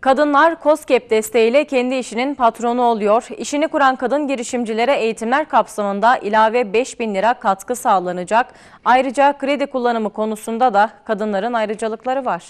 Kadınlar COSGAP desteğiyle kendi işinin patronu oluyor. İşini kuran kadın girişimcilere eğitimler kapsamında ilave 5 bin lira katkı sağlanacak. Ayrıca kredi kullanımı konusunda da kadınların ayrıcalıkları var.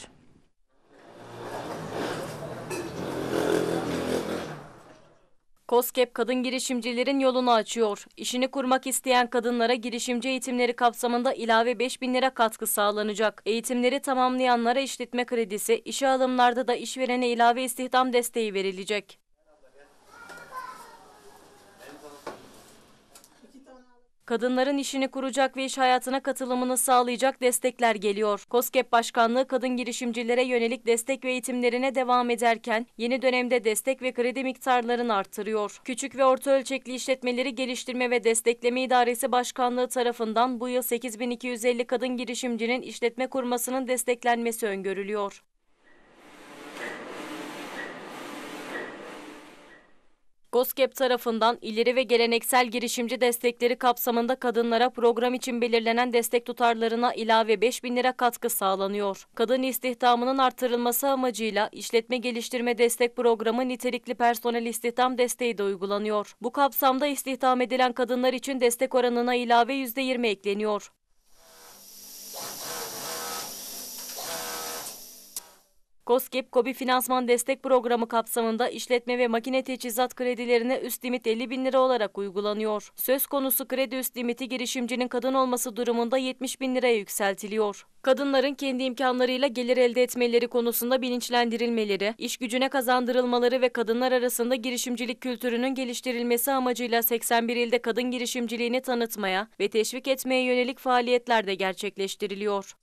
COSGAP kadın girişimcilerin yolunu açıyor. İşini kurmak isteyen kadınlara girişimci eğitimleri kapsamında ilave 5 bin lira katkı sağlanacak. Eğitimleri tamamlayanlara işletme kredisi, işe alımlarda da işverene ilave istihdam desteği verilecek. kadınların işini kuracak ve iş hayatına katılımını sağlayacak destekler geliyor. COSGAP Başkanlığı kadın girişimcilere yönelik destek ve eğitimlerine devam ederken yeni dönemde destek ve kredi miktarlarını artırıyor. Küçük ve orta ölçekli işletmeleri geliştirme ve destekleme idaresi başkanlığı tarafından bu yıl 8250 kadın girişimcinin işletme kurmasının desteklenmesi öngörülüyor. GOSGEB tarafından ileri ve geleneksel girişimci destekleri kapsamında kadınlara program için belirlenen destek tutarlarına ilave 5 bin lira katkı sağlanıyor. Kadın istihdamının artırılması amacıyla işletme geliştirme destek programı nitelikli personel istihdam desteği de uygulanıyor. Bu kapsamda istihdam edilen kadınlar için destek oranına ilave %20 ekleniyor. COSGAP KOBİ Finansman Destek Programı kapsamında işletme ve makine teçhizat kredilerine üst limit 50 bin lira olarak uygulanıyor. Söz konusu kredi üst limiti girişimcinin kadın olması durumunda 70 bin liraya yükseltiliyor. Kadınların kendi imkanlarıyla gelir elde etmeleri konusunda bilinçlendirilmeleri, iş gücüne kazandırılmaları ve kadınlar arasında girişimcilik kültürünün geliştirilmesi amacıyla 81 ilde kadın girişimciliğini tanıtmaya ve teşvik etmeye yönelik faaliyetler de gerçekleştiriliyor.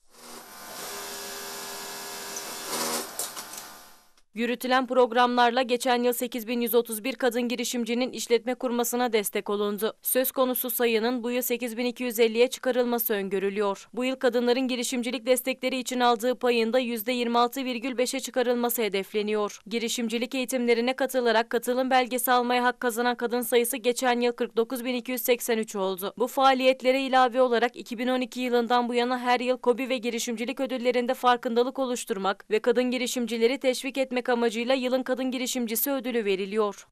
Yürütülen programlarla geçen yıl 8131 kadın girişimcinin işletme kurmasına destek olundu. Söz konusu sayının bu yıl 8250'ye çıkarılması öngörülüyor. Bu yıl kadınların girişimcilik destekleri için aldığı payında da %26,5'e çıkarılması hedefleniyor. Girişimcilik eğitimlerine katılarak katılım belgesi almaya hak kazanan kadın sayısı geçen yıl 49283 oldu. Bu faaliyetlere ilave olarak 2012 yılından bu yana her yıl KOBİ ve girişimcilik ödüllerinde farkındalık oluşturmak ve kadın girişimcileri teşvik etmek amacıyla yılın kadın girişimcisi ödülü veriliyor.